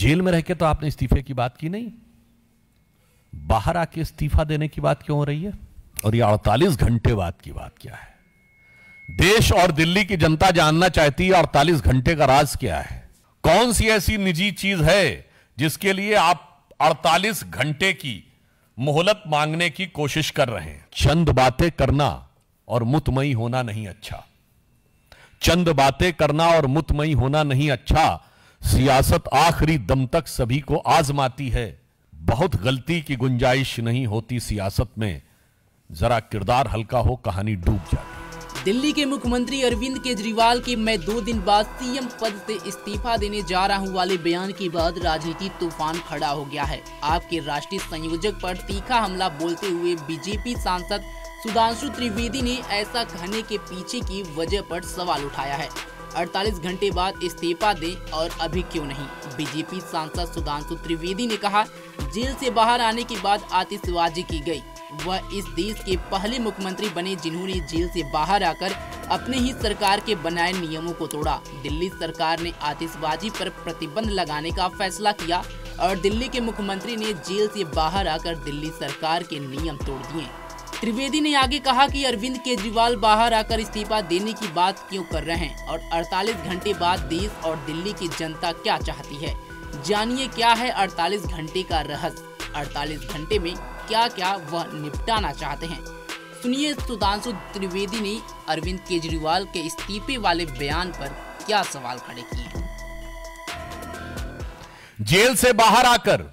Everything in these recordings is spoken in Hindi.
जेल में रहकर तो आपने इस्तीफे की बात की नहीं बाहर आके इस्तीफा देने की बात क्यों हो रही है और ये 48 घंटे बाद की बात क्या है देश और दिल्ली की जनता जानना चाहती है अड़तालीस घंटे का राज क्या है कौन सी ऐसी निजी चीज है जिसके लिए आप 48 घंटे की मोहलत मांगने की कोशिश कर रहे हैं चंद बातें करना और मुतमई होना नहीं अच्छा चंद बातें करना और मुतमई होना नहीं अच्छा सियासत आखिरी दम तक सभी को आजमाती है बहुत गलती की गुंजाइश नहीं होती सियासत में जरा किरदार हल्का हो कहानी डूब जाती दिल्ली के मुख्यमंत्री अरविंद केजरीवाल के मैं दो दिन बाद सीएम पद से इस्तीफा देने जा रहा हूं वाले बयान के बाद राजनीति तूफान खड़ा हो गया है आपके राष्ट्रीय संयोजक पर तीखा हमला बोलते हुए बीजेपी सांसद सुधांशु त्रिवेदी ने ऐसा कहने के पीछे की वजह पर सवाल उठाया है 48 घंटे बाद इस्तीफा दें और अभी क्यों नहीं बीजेपी सांसद सुधांशु त्रिवेदी ने कहा जेल से बाहर आने के बाद आतिशबाजी की गई वह इस देश के पहले मुख्यमंत्री बने जिन्होंने जेल से बाहर आकर अपने ही सरकार के बनाए नियमों को तोड़ा दिल्ली सरकार ने आतिशबाजी पर प्रतिबंध लगाने का फैसला किया और दिल्ली के मुख्यमंत्री ने जेल से बाहर आकर दिल्ली सरकार के नियम तोड़ दिए त्रिवेदी ने आगे कहा कि अरविंद केजरीवाल बाहर आकर इस्तीफा देने की बात क्यों कर रहे हैं और 48 घंटे बाद देश और दिल्ली की जनता क्या चाहती है जानिए क्या है 48 घंटे का रहस्य 48 घंटे में क्या क्या वह निपटाना चाहते हैं सुनिए सुधांशु त्रिवेदी ने अरविंद केजरीवाल के इस्तीफे वाले बयान पर क्या सवाल खड़े किए जेल से बाहर आकर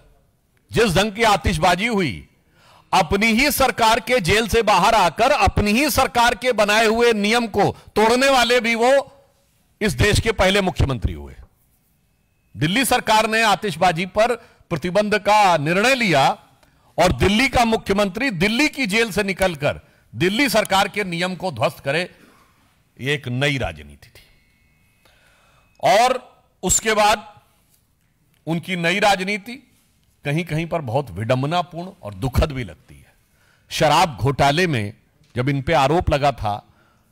जिस ढंग की आतिशबाजी हुई अपनी ही सरकार के जेल से बाहर आकर अपनी ही सरकार के बनाए हुए नियम को तोड़ने वाले भी वो इस देश के पहले मुख्यमंत्री हुए दिल्ली सरकार ने आतिशबाजी पर प्रतिबंध का निर्णय लिया और दिल्ली का मुख्यमंत्री दिल्ली की जेल से निकलकर दिल्ली सरकार के नियम को ध्वस्त करे यह एक नई राजनीति थी और उसके बाद उनकी नई राजनीति कहीं कहीं पर बहुत विडंबनापूर्ण और दुखद भी लगती है शराब घोटाले में जब इन पे आरोप लगा था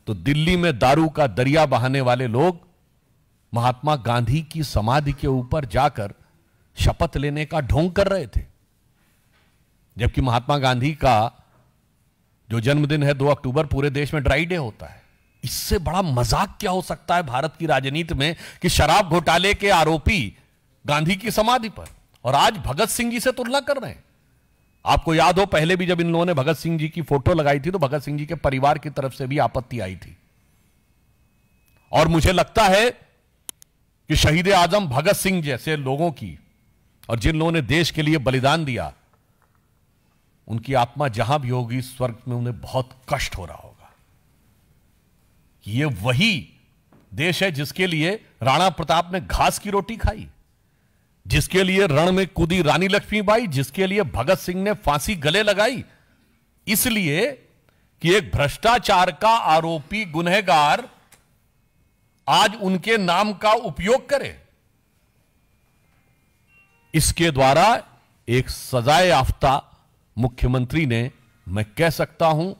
तो दिल्ली में दारू का दरिया बहाने वाले लोग महात्मा गांधी की समाधि के ऊपर जाकर शपथ लेने का ढोंग कर रहे थे जबकि महात्मा गांधी का जो जन्मदिन है 2 अक्टूबर पूरे देश में ड्राई डे होता है इससे बड़ा मजाक क्या हो सकता है भारत की राजनीति में कि शराब घोटाले के आरोपी गांधी की समाधि पर और आज भगत सिंह जी से तुलना कर रहे हैं आपको याद हो पहले भी जब इन लोगों ने भगत सिंह जी की फोटो लगाई थी तो भगत सिंह जी के परिवार की तरफ से भी आपत्ति आई थी और मुझे लगता है कि शहीद आजम भगत सिंह जैसे लोगों की और जिन लोगों ने देश के लिए बलिदान दिया उनकी आत्मा जहां भी होगी स्वर्ग में उन्हें बहुत कष्ट हो रहा होगा ये वही देश है जिसके लिए राणा प्रताप ने घास की रोटी खाई जिसके लिए रण में कूदी रानी लक्ष्मीबाई जिसके लिए भगत सिंह ने फांसी गले लगाई इसलिए कि एक भ्रष्टाचार का आरोपी गुनहगार आज उनके नाम का उपयोग करे इसके द्वारा एक सजाए याफ्ता मुख्यमंत्री ने मैं कह सकता हूं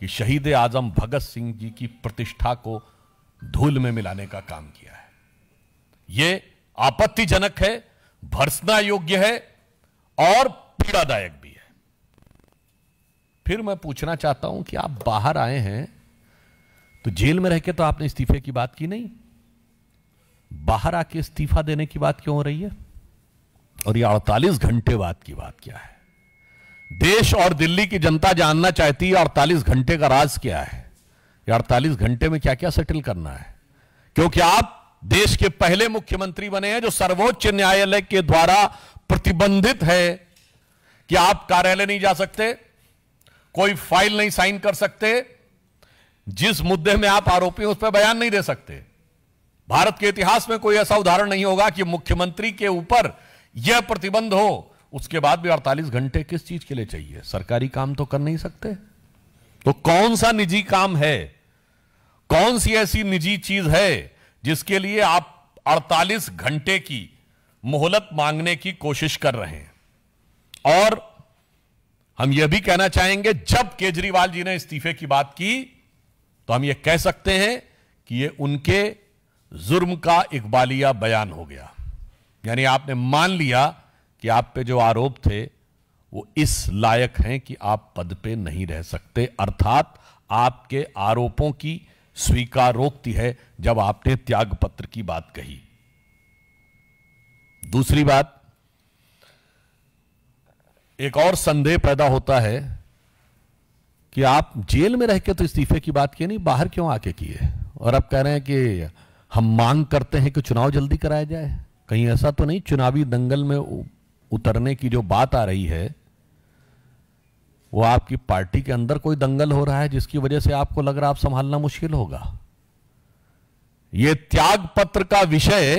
कि शहीद आजम भगत सिंह जी की प्रतिष्ठा को धूल में मिलाने का काम किया है यह आपत्तिजनक है भर्सना योग्य है और पीड़ादायक भी है फिर मैं पूछना चाहता हूं कि आप बाहर आए हैं तो जेल में रहकर तो आपने इस्तीफे की बात की नहीं बाहर आके इस्तीफा देने की बात क्यों हो रही है और ये 48 घंटे बाद की बात क्या है देश और दिल्ली की जनता जानना चाहती है 48 घंटे का राज क्या है ये 48 घंटे में क्या क्या सेटल करना है क्योंकि आप देश के पहले मुख्यमंत्री बने हैं जो सर्वोच्च न्यायालय के द्वारा प्रतिबंधित है कि आप कार्यालय नहीं जा सकते कोई फाइल नहीं साइन कर सकते जिस मुद्दे में आप आरोपी उस पर बयान नहीं दे सकते भारत के इतिहास में कोई ऐसा उदाहरण नहीं होगा कि मुख्यमंत्री के ऊपर यह प्रतिबंध हो उसके बाद भी अड़तालीस घंटे किस चीज के लिए चाहिए सरकारी काम तो कर नहीं सकते तो कौन सा निजी काम है कौन सी ऐसी निजी चीज है जिसके लिए आप 48 घंटे की मोहलत मांगने की कोशिश कर रहे हैं और हम यह भी कहना चाहेंगे जब केजरीवाल जी ने इस्तीफे की बात की तो हम यह कह सकते हैं कि यह उनके जुर्म का इकबालिया बयान हो गया यानी आपने मान लिया कि आप पे जो आरोप थे वो इस लायक हैं कि आप पद पे नहीं रह सकते अर्थात आपके आरोपों की स्वीकारोक्ति है जब आपने त्याग पत्र की बात कही दूसरी बात एक और संदेह पैदा होता है कि आप जेल में रह के तो इस्तीफे की बात की नहीं बाहर क्यों आके किए और अब कह रहे हैं कि हम मांग करते हैं कि चुनाव जल्दी कराया जाए कहीं ऐसा तो नहीं चुनावी दंगल में उतरने की जो बात आ रही है वो आपकी पार्टी के अंदर कोई दंगल हो रहा है जिसकी वजह से आपको लग रहा आप संभालना मुश्किल होगा ये त्याग पत्र का विषय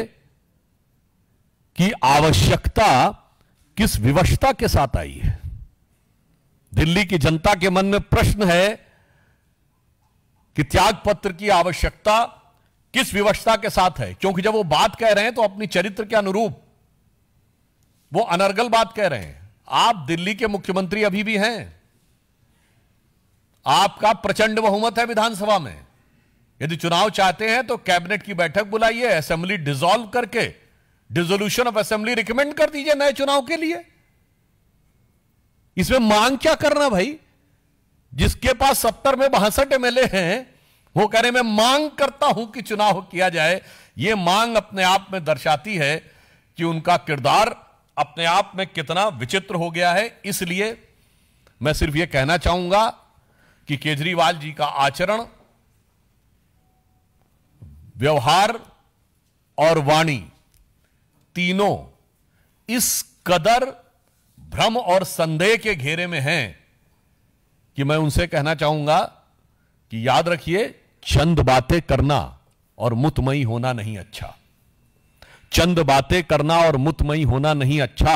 की आवश्यकता किस विवशता के साथ आई है दिल्ली की जनता के मन में प्रश्न है कि त्याग पत्र की आवश्यकता किस विवशता के साथ है क्योंकि जब वो बात कह रहे हैं तो अपनी चरित्र के अनुरूप वो अनर्गल बात कह रहे हैं आप दिल्ली के मुख्यमंत्री अभी भी हैं आपका प्रचंड बहुमत है विधानसभा में यदि चुनाव चाहते हैं तो कैबिनेट की बैठक बुलाइए असेंबली डिसॉल्व करके डिसोल्यूशन ऑफ असेंबली रिकमेंड कर दीजिए नए चुनाव के लिए इसमें मांग क्या करना भाई जिसके पास सत्तर में बासठ एमएलए हैं वो कह रहे मैं मांग करता हूं कि चुनाव किया जाए यह मांग अपने आप में दर्शाती है कि उनका किरदार अपने आप में कितना विचित्र हो गया है इसलिए मैं सिर्फ यह कहना चाहूंगा कि केजरीवाल जी का आचरण व्यवहार और वाणी तीनों इस कदर भ्रम और संदेह के घेरे में हैं कि मैं उनसे कहना चाहूंगा कि याद रखिए चंद बातें करना और मुतमई होना नहीं अच्छा चंद बातें करना और मुतमई होना नहीं अच्छा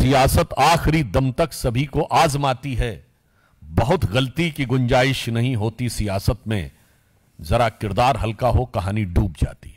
सियासत आखिरी दम तक सभी को आजमाती है बहुत गलती की गुंजाइश नहीं होती सियासत में जरा किरदार हल्का हो कहानी डूब जाती